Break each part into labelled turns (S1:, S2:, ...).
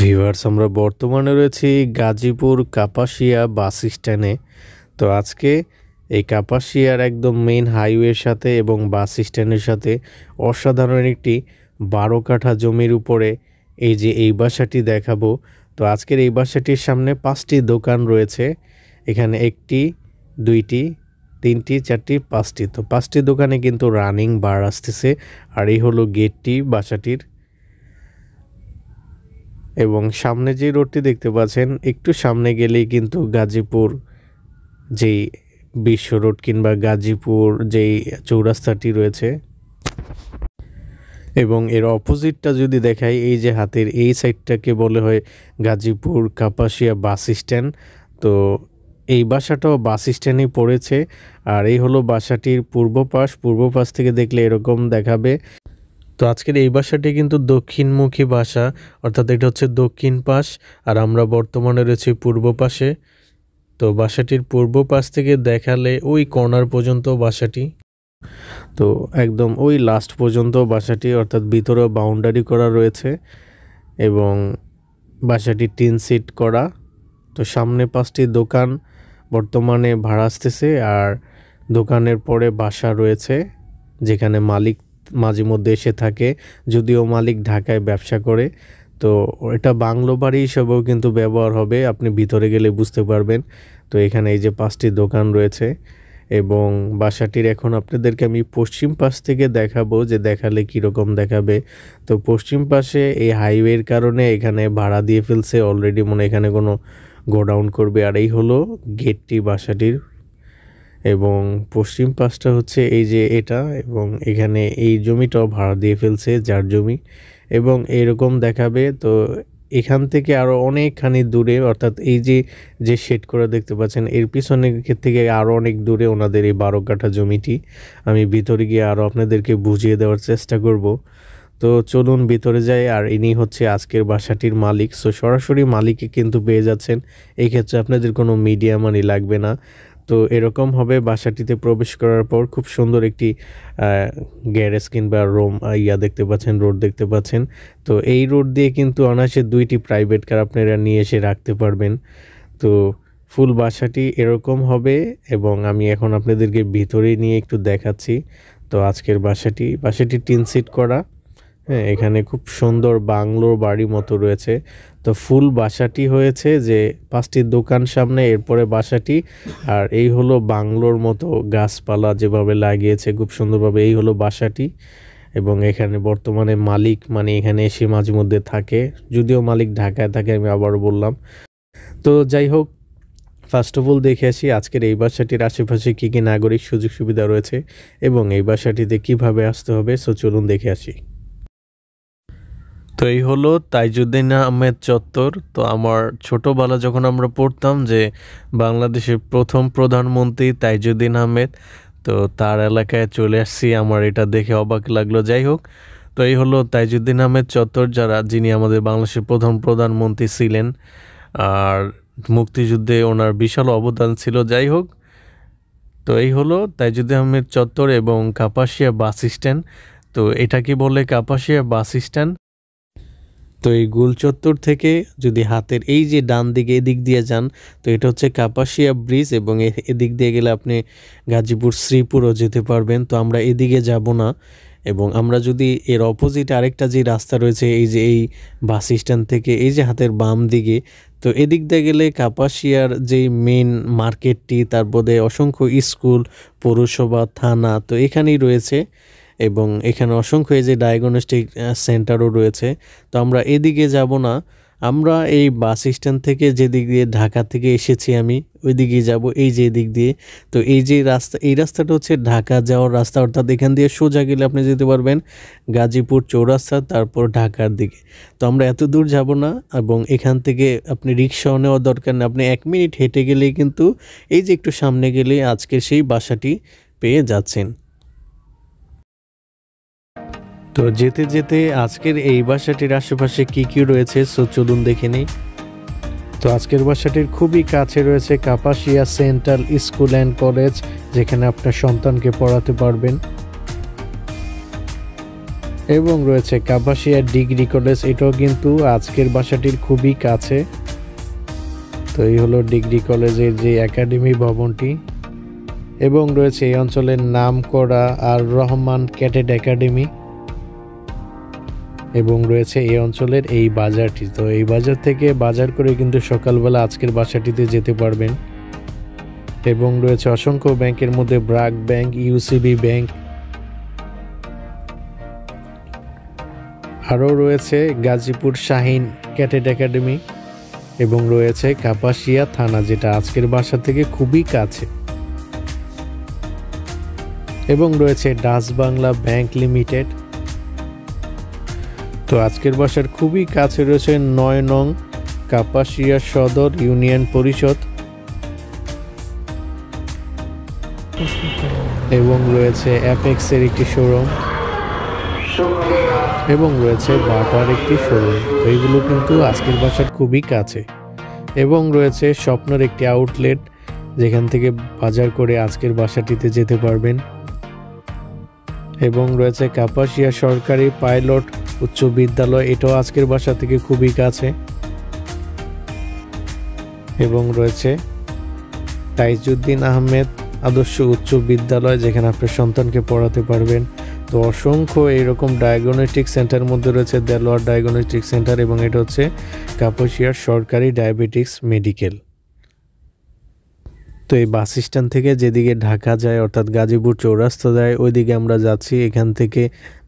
S1: viewers আমরা বর্তমানে রয়েছি গাজীপুর কাপাসিয়া বাস স্ট্যান্ডে তো আজকে এই কাপাসিয়ার একদম মেন হাইওয়ের সাথে এবং বাস স্ট্যান্ডের সাথে অসাধারণ একটি বারো কাঠা জমির উপরে এই যে এই বাসাটি দেখাবো তো আজকের এই বাসাটির সামনে পাঁচটি দোকান রয়েছে এখানে একটি দুইটি তিনটি চারটি পাঁচটি তো পাঁচটি দোকানে কিন্তু রানিং বার আসতেছে আর এই হলো গেটটি বাসাটির এবং সামনে যে রোডটি দেখতে পাচ্ছেন একটু সামনে গেলেই কিন্তু গাজীপুর যেই বিশ্ব রোড কিংবা গাজীপুর যেই চৌরাস্তাটি রয়েছে এবং এর অপোজিটটা যদি দেখাই এই যে হাতের এই সাইডটাকে বলে হয় গাজীপুর কাপাসিয়া বাস স্ট্যান্ড তো এই বাসাটাও বাস স্ট্যান্ডে পড়েছে আর এই হলো বাসাটির পূর্ব পাশ পূর্ব পাশ থেকে দেখলে এরকম দেখাবে তো আজকের এই বাসাটি কিন্তু দক্ষিণমুখী বাসা অর্থাৎ এটা হচ্ছে দক্ষিণ পাশ আর আমরা বর্তমানে রয়েছি পূর্ব পাশে তো বাসাটির পূর্ব পাশ থেকে দেখালে ওই কর্নার পর্যন্ত বাসাটি তো একদম ওই লাস্ট পর্যন্ত বাসাটি অর্থাৎ ভিতরে বাউন্ডারি করা রয়েছে এবং বাসাটি টিন সিট করা তো সামনে পাঁচটি দোকান বর্তমানে ভাড়া আসতেছে আর দোকানের পরে বাসা রয়েছে যেখানে মালিক মাঝে মধ্যে এসে থাকে যদিও মালিক ঢাকায় ব্যবসা করে তো এটা বাংলো বাড়ি হিসেবেও কিন্তু ব্যবহার হবে আপনি ভিতরে গেলে বুঝতে পারবেন তো এখানে এই যে পাঁচটি দোকান রয়েছে এবং বাসাটির এখন আপনাদেরকে আমি পশ্চিম পাশ থেকে দেখাবো যে দেখালে কীরকম দেখাবে তো পশ্চিম পাশে এই হাইওয়ের কারণে এখানে ভাড়া দিয়ে ফেলছে অলরেডি মনে এখানে কোনো গোডাউন করবে আর এই হলো গেটটি বাসাটির এবং পশ্চিম পাশটা হচ্ছে এই যে এটা এবং এখানে এই জমিটাও ভাড়া দিয়ে ফেলছে যার জমি এবং এরকম দেখাবে তো এখান থেকে আরও অনেকখানি দূরে অর্থাৎ এই যে যে শেড করে দেখতে পাচ্ছেন এর পিছনে থেকে আরও অনেক দূরে ওনাদের এই বারো কাঠা জমিটি আমি ভিতরে গিয়ে আরও আপনাদেরকে বুঝিয়ে দেওয়ার চেষ্টা করব তো চলুন ভিতরে যাই আর ইনি হচ্ছে আজকের বাসাটির মালিক সো সরাসরি মালিককে কিন্তু পেয়ে যাচ্ছেন এই ক্ষেত্রে আপনাদের কোনো মিডিয়া মানি লাগবে না তো এরকম হবে বাসাটিতে প্রবেশ করার পর খুব সুন্দর একটি গ্যারেজ কিংবা রোম ইয়া দেখতে পাচ্ছেন রোড দেখতে পাচ্ছেন তো এই রোড দিয়ে কিন্তু অনায়াসে দুইটি প্রাইভেট কার আপনারা নিয়ে এসে রাখতে পারবেন তো ফুল বাসাটি এরকম হবে এবং আমি এখন আপনাদেরকে ভিতরে নিয়ে একটু দেখাচ্ছি তো আজকের বাসাটি বাসাটি টিন সিট করা হ্যাঁ এখানে খুব সুন্দর বাংলোর বাড়ি মতো রয়েছে তো ফুল বাসাটি হয়েছে যে পাঁচটি দোকান সামনে এরপরে বাসাটি আর এই হলো বাংলোর মতো গাছপালা যেভাবে লাগিয়েছে খুব সুন্দরভাবে এই হলো বাসাটি এবং এখানে বর্তমানে মালিক মানে এখানে এসে মাঝে মধ্যে থাকে যদিও মালিক ঢাকায় থাকে আমি আবার বললাম তো যাই হোক ফার্স্ট অফ অল দেখে আসি আজকের এই বাসাটির আশেপাশে কী কী নাগরিক সুযোগ সুবিধা রয়েছে এবং এই বাসাটিতে কিভাবে আসতে হবে সো চলুন দেখে আসি তো এই হলো তাইজুদ্দিন আহমেদ চত্বর তো আমার ছোটোবেলা যখন আমরা পড়তাম যে বাংলাদেশের প্রথম প্রধানমন্ত্রী তাইজুদ্দিন আহমেদ তো তার এলাকায় চলে আসছি আমার এটা দেখে অবাক লাগলো যাই হোক তো এই হলো তাইজুদ্দিন আহমেদ চত্বর যারা যিনি আমাদের বাংলাদেশের প্রথম প্রধানমন্ত্রী ছিলেন আর মুক্তিযুদ্ধে ওনার বিশাল অবদান ছিল যাই হোক তো এই হলো তাইজুদ্দিন আহমেদ চত্বর এবং কাপাসিয়া বাস স্ট্যান্ড তো এটা কি বলে কাপাসিয়া বাস স্ট্যান্ড তো এই গুল চত্বর থেকে যদি হাতের এই যে ডান দিকে এদিক দিয়ে যান তো এটা হচ্ছে কাপাসিয়া ব্রিজ এবং এদিক দিয়ে গেলে আপনি গাজীপুর শ্রীপুরও যেতে পারবেন তো আমরা এদিকে যাব না এবং আমরা যদি এর অপোজিট আরেকটা যে রাস্তা রয়েছে এই যে এই বাস স্ট্যান্ড থেকে এই যে হাতের বাম দিকে তো এদিক দিয়ে গেলে কাপাসিয়ার যে মেন মার্কেটটি তার বোধে অসংখ্য স্কুল পৌরসভা থানা তো এখানেই রয়েছে এবং এখানে অসংখ্য এই যে ডায়াগনস্টিক সেন্টারও রয়েছে তো আমরা এদিকে যাব না আমরা এই বাস স্ট্যান্ড থেকে যেদিক দিয়ে ঢাকা থেকে এসেছি আমি ওই দিকে যাব এই যে দিক দিয়ে তো এই যে রাস্তা এই রাস্তাটা হচ্ছে ঢাকা যাওয়ার রাস্তা অর্থাৎ এখান দিয়ে সোজা গেলে আপনি যেতে পারবেন গাজীপুর চৌরাস্তা তারপর ঢাকার দিকে তো আমরা এত দূর যাব না এবং এখান থেকে আপনি রিক্সাও নেওয়া দরকার না আপনি এক মিনিট হেঁটে গেলেই কিন্তু এই যে একটু সামনে গেলে আজকে সেই বাসাটি পেয়ে যাচ্ছেন তো যেতে যেতে আজকের এই বাসাটির আশেপাশে কি কি রয়েছে সো চলুন দেখে নিই তো আজকের বাসাটির খুবই কাছে রয়েছে Kapasia central school and college যেখানে আপনার সন্তানকে পড়াতে পারবেন এবং রয়েছে কাপাসিয়া ডিগ্রি কলেজ এটাও কিন্তু আজকের বাসাটির খুবই কাছে তো এই হলো ডিগ্রি কলেজের যে একাডেমি ভবনটি এবং রয়েছে এই অঞ্চলের নাম করা আর রহমান ক্যাটেড একাডেমি এবং রয়েছে এই অঞ্চলের এই বাজারটি তো এই বাজার থেকে বাজার করে কিন্তু সকালবেলা আজকের বাসাটিতে যেতে পারবেন এবং রয়েছে অসংখ্য ব্যাংকের মধ্যে ব্রাক ব্যাংক ইউসিবি ব্যাংক আরও রয়েছে গাজীপুর শাহিন ক্যাটেট একাডেমি এবং রয়েছে কাপাসিয়া থানা যেটা আজকের বাসা থেকে খুবই কাছে এবং রয়েছে ডাস বাংলা ব্যাংক লিমিটেড তো আজকের বাসার খুবই কাছে রয়েছে নয় নং কাপাসিয়া সদর ইউনিয়ন পরিষদ এবং রয়েছে অ্যাপেক্সের একটি শোরুম এবং রয়েছে বাটার একটি শোরুম এইগুলো কিন্তু আজকের বাসার খুবই কাছে এবং রয়েছে স্বপ্নের একটি আউটলেট যেখান থেকে বাজার করে আজকের বাসাটিতে যেতে পারবেন এবং রয়েছে কাপাসিয়া সরকারি পাইলট উচ্চ বিদ্যালয় এটাও আজকের বাসা থেকে খুবই কাছে এবং রয়েছে তাইজুদ্দিন আহমেদ আদর্শ উচ্চ বিদ্যালয় যেখানে আপনার সন্তানকে পড়াতে পারবেন তো অসংখ্য এইরকম ডায়াগনস্টিক সেন্টার মধ্যে রয়েছে দেলোয়ার ডায়াগনস্টিক সেন্টার এবং এটা হচ্ছে কাপাসিয়ার সরকারি ডায়াবেটিক্স মেডিকেল তো এই বাস স্ট্যান্ড থেকে যেদিকে ঢাকা যায় অর্থাৎ গাজীপুর চৌরাস্তা যায় ওইদিকে আমরা যাচ্ছি এখান থেকে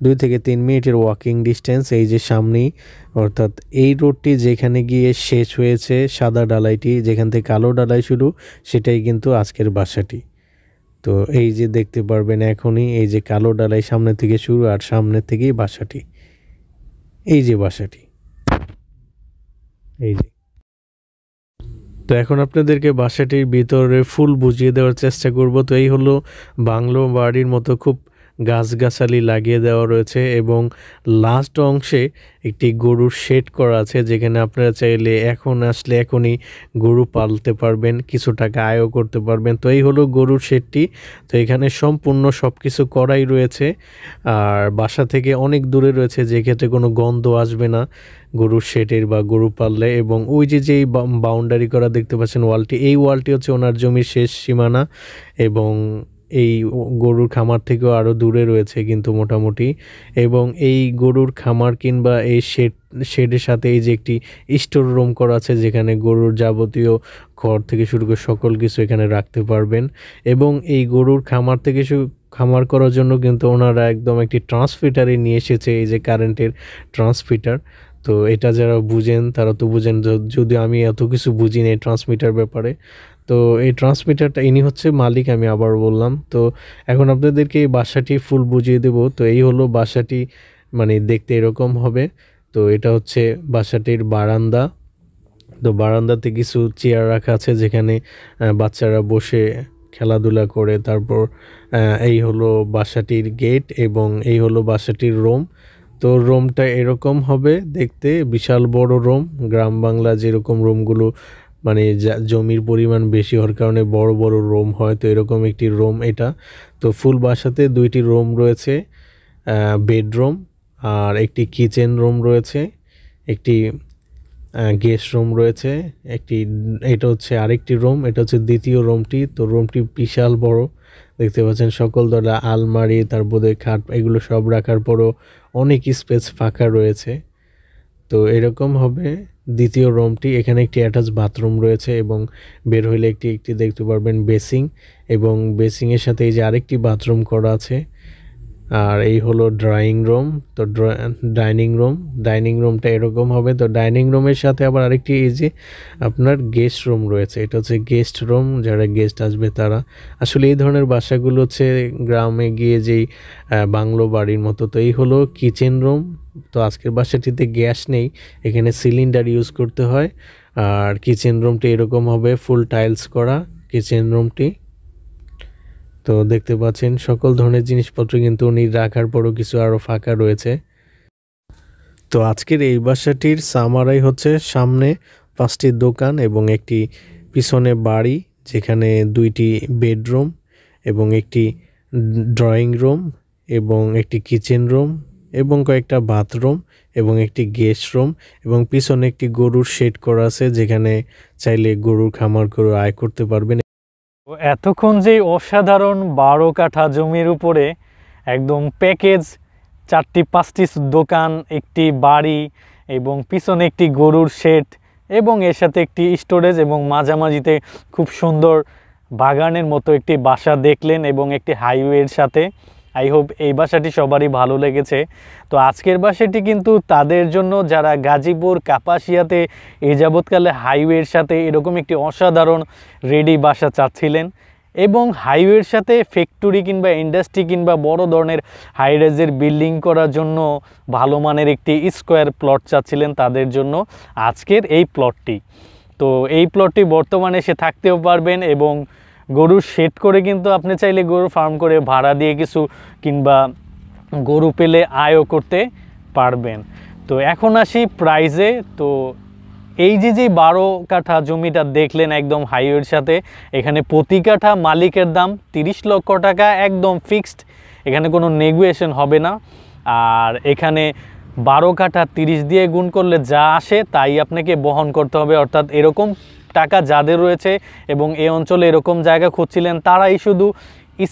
S1: দুই থেকে তিন মিনিটের ওয়াকিং ডিস্টেন্স এই যে সামনেই অর্থাৎ এই রোডটি যেখানে গিয়ে শেষ হয়েছে সাদা ডালাইটি যেখান থেকে কালো ডালাই শুরু সেটাই কিন্তু আজকের বাসাটি তো এই যে দেখতে পারবেন এখনই এই যে কালো ডালাই সামনে থেকে শুরু আর সামনে থেকেই বাসাটি এই যে বাসাটি এই যে তো এখন আপনাদেরকে বাসাটির ভিতরে ফুল বুঝিয়ে দেওয়ার চেষ্টা করব তো এই হলো বাংলো বাড়ির মতো খুব গাছগাছালি লাগিয়ে দেওয়া রয়েছে এবং লাস্ট অংশে একটি গরুর শেড করা আছে যেখানে আপনারা চাইলে এখন আসলে এখনই গরু পালতে পারবেন কিছু টাকা আয়ও করতে পারবেন তো এই হলো গরুর শেডটি তো এখানে সম্পূর্ণ সব কিছু করাই রয়েছে আর বাসা থেকে অনেক দূরে রয়েছে যেক্ষেত্রে কোনো গন্ধ আসবে না গরুর শেডের বা গরু পাললে এবং ওই যে যেই বাউন্ডারি করা দেখতে পাচ্ছেন ওয়ালটি এই ওয়ালটি হচ্ছে ওনার জমির শেষ সীমানা এবং এই গরুর খামার থেকেও আরও দূরে রয়েছে কিন্তু মোটামুটি এবং এই গরুর খামার কিংবা এই শেড শেডের সাথে এই যে একটি স্টোর রুম করা আছে যেখানে গরুর যাবতীয় ঘর থেকে শুরু করে সকল কিছু এখানে রাখতে পারবেন এবং এই গরুর খামার থেকে খামার করার জন্য কিন্তু ওনারা একদম একটি ট্রান্সফিটারই নিয়ে এসেছে এই যে কারেন্টের ট্রান্সফিটার তো এটা যারা বুঝেন তারা তো বুঝেন যদি আমি এত কিছু বুঝি না ট্রান্সমিটার ব্যাপারে তো এই ট্রান্সমিটারটা ইনি হচ্ছে মালিক আমি আবার বললাম তো এখন আপনাদেরকে এই বাসাটি ফুল বুঝিয়ে দেব তো এই হলো বাসাটি মানে দেখতে এরকম হবে তো এটা হচ্ছে বাসাটির বারান্দা তো বারান্দাতে কিছু চেয়ার রাখা আছে যেখানে বাচ্চারা বসে খেলাধুলা করে তারপর এই হলো বাসাটির গেট এবং এই হলো বাসাটির রোম তো রোমটা এরকম হবে দেখতে বিশাল বড় রোম গ্রাম বাংলা যেরকম রোমগুলো মানে জমির পরিমাণ বেশি হওয়ার কারণে বড় বড় রোম হয় তো এরকম একটি রোম এটা তো ফুল বাসাতে দুইটি রোম রয়েছে বেডরুম আর একটি কিচেন রুম রয়েছে একটি গেস্ট রুম রয়েছে একটি এটা হচ্ছে আরেকটি রুম এটা হচ্ছে দ্বিতীয় রুমটি তো রুমটি বিশাল বড় দেখতে পাচ্ছেন সকল ধরনের আলমারি তারপরে খাট এগুলো সব রাখার পরও অনেক স্পেস ফাঁকা রয়েছে তো এরকম হবে দ্বিতীয় রুমটি এখানে একটি অ্যাটাচ বাথরুম রয়েছে এবং বের হইলে একটি একটি দেখতে পারবেন বেসিং এবং বেসিংয়ের সাথে এই যে আরেকটি বাথরুম করা আছে আর এই হলো ড্রয়িং রুম তো ডাইনিং রুম ডাইনিং রুমটা এরকম হবে তো ডাইনিং রুমের সাথে আবার আরেকটি এই যে আপনার গেস্ট রুম রয়েছে এটা হচ্ছে গেস্ট রুম যারা গেস্ট আসবে তারা আসলে এই ধরনের বাসাগুলো হচ্ছে গ্রামে গিয়ে যেই বাংলো বাড়ির মতো তো এই হলো কিচেন রুম তো আজকের বাসাটিতে গ্যাস নেই এখানে সিলিন্ডার ইউজ করতে হয় আর কিচেন রুমটি এরকম হবে ফুল টাইলস করা কিচেন রুমটি তো দেখতে পাচ্ছেন সকল ধরনের জিনিসপত্র কিন্তু উনি রাখার পরও কিছু আরও ফাঁকা রয়েছে তো আজকের এই বাসাটির সামারাই হচ্ছে সামনে পাঁচটি দোকান এবং একটি পিছনে বাড়ি যেখানে দুইটি বেডরুম এবং একটি ড্রয়িং রুম এবং একটি কিচেন রুম এবং কয়েকটা বাথরুম এবং একটি গেস্ট রুম এবং পিছনে একটি গরুর শেড করা আছে যেখানে চাইলে গরুর খামার করে আয় করতে পারবেন
S2: এতক্ষণ যে অসাধারণ বারো কাঠা জমির উপরে একদম প্যাকেজ চারটি পাঁচটি দোকান একটি বাড়ি এবং পিছনে একটি গরুর শেড এবং এর সাথে একটি স্টোরেজ এবং মাঝামাঝিতে খুব সুন্দর বাগানের মতো একটি বাসা দেখলেন এবং একটি হাইওয়ের সাথে আই হোপ এই বাসাটি সবারই ভালো লেগেছে তো আজকের বাসাটি কিন্তু তাদের জন্য যারা গাজীপুর কাপাসিয়াতে এ যাবৎকালে হাইওয়ের সাথে এরকম একটি অসাধারণ রেডি বাসা চাচ্ছিলেন এবং হাইওয়ের সাথে ফ্যাক্টরি কিংবা ইন্ডাস্ট্রি কিংবা বড় ধরনের হাইরাইজের বিল্ডিং করার জন্য ভালো মানের একটি স্কোয়ার প্লট চাচ্ছিলেন তাদের জন্য আজকের এই প্লটটি তো এই প্লটটি বর্তমানে সে থাকতেও পারবেন এবং গরু শেড করে কিন্তু আপনি চাইলে গরু ফার্ম করে ভাড়া দিয়ে কিছু কিংবা গরু পেলে আয়ও করতে পারবেন তো এখন আসি প্রাইজে তো এই যে যে বারো কাঠা জমিটা দেখলেন একদম হাইওয়ের সাথে এখানে প্রতি কাঠা মালিকের দাম 30 লক্ষ টাকা একদম ফিক্সড এখানে কোনো নেগুয়েশন হবে না আর এখানে বারো কাঠা 30 দিয়ে গুণ করলে যা আসে তাই আপনাকে বহন করতে হবে অর্থাৎ এরকম টাকা যাদের রয়েছে এবং এই অঞ্চলে এরকম জায়গা খুঁজছিলেন তারাই শুধু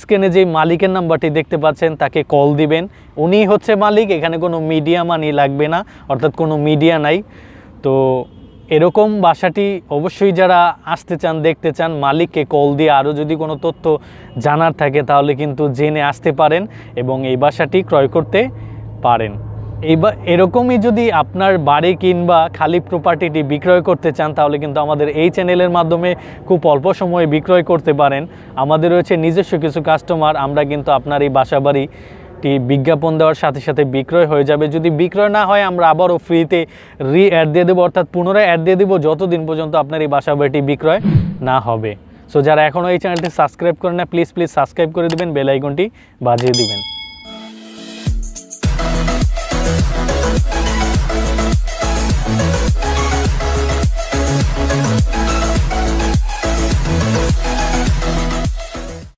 S2: স্ক্রিনে যে মালিকের নাম্বারটি দেখতে পাচ্ছেন তাকে কল দিবেন উনি হচ্ছে মালিক এখানে কোনো মিডিয়া মানি লাগবে না অর্থাৎ কোনো মিডিয়া নাই তো এরকম বাসাটি অবশ্যই যারা আসতে চান দেখতে চান মালিককে কল দিয়ে আরও যদি কোনো তথ্য জানার থাকে তাহলে কিন্তু জেনে আসতে পারেন এবং এই বাসাটি ক্রয় করতে পারেন এইবার এরকমই যদি আপনার বাড়ি কিংবা খালি প্রপার্টিটি বিক্রয় করতে চান তাহলে কিন্তু আমাদের এই চ্যানেলের মাধ্যমে খুব অল্প সময়ে বিক্রয় করতে পারেন আমাদের রয়েছে নিজস্ব কিছু কাস্টমার আমরা কিন্তু আপনার এই বাসাবাড়ি একটি বিজ্ঞাপন দেওয়ার সাথে সাথে বিক্রয় হয়ে যাবে যদি বিক্রয় না হয় আমরা আবারও ফ্রিতে রি অ্যাড দিয়ে দেবো অর্থাৎ পুনরায় অ্যাড দিয়ে দেবো যতদিন পর্যন্ত আপনার এই বাসা বাড়িটি বিক্রয় না হবে সো যারা এখনও এই চ্যানেলটি সাবস্ক্রাইব করে না প্লিজ প্লিজ সাবস্ক্রাইব করে দেবেন বেলাইকনটি বাজিয়ে দিবেন